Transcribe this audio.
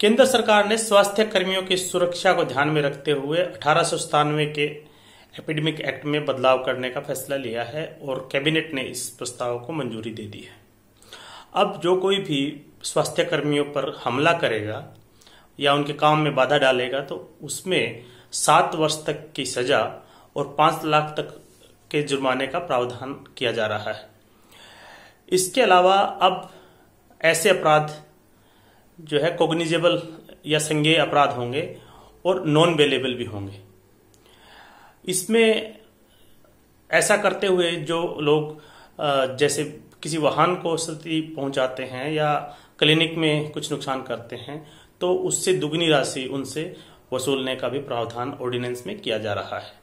केंद्र सरकार ने स्वास्थ्य कर्मियों की सुरक्षा को ध्यान में रखते हुए अठारह के एपिडेमिक एक्ट में बदलाव करने का फैसला लिया है और कैबिनेट ने इस प्रस्ताव को मंजूरी दे दी है अब जो कोई भी स्वास्थ्य कर्मियों पर हमला करेगा या उनके काम में बाधा डालेगा तो उसमें सात वर्ष तक की सजा और पांच लाख तक के जुर्माने का प्रावधान किया जा रहा है इसके अलावा अब ऐसे अपराध जो है कोग्निजेबल या संज्ञेय अपराध होंगे और नॉन अवेलेबल भी होंगे इसमें ऐसा करते हुए जो लोग जैसे किसी वाहन को क्षति पहुंचाते हैं या क्लिनिक में कुछ नुकसान करते हैं तो उससे दुगनी राशि उनसे वसूलने का भी प्रावधान ऑर्डिनेंस में किया जा रहा है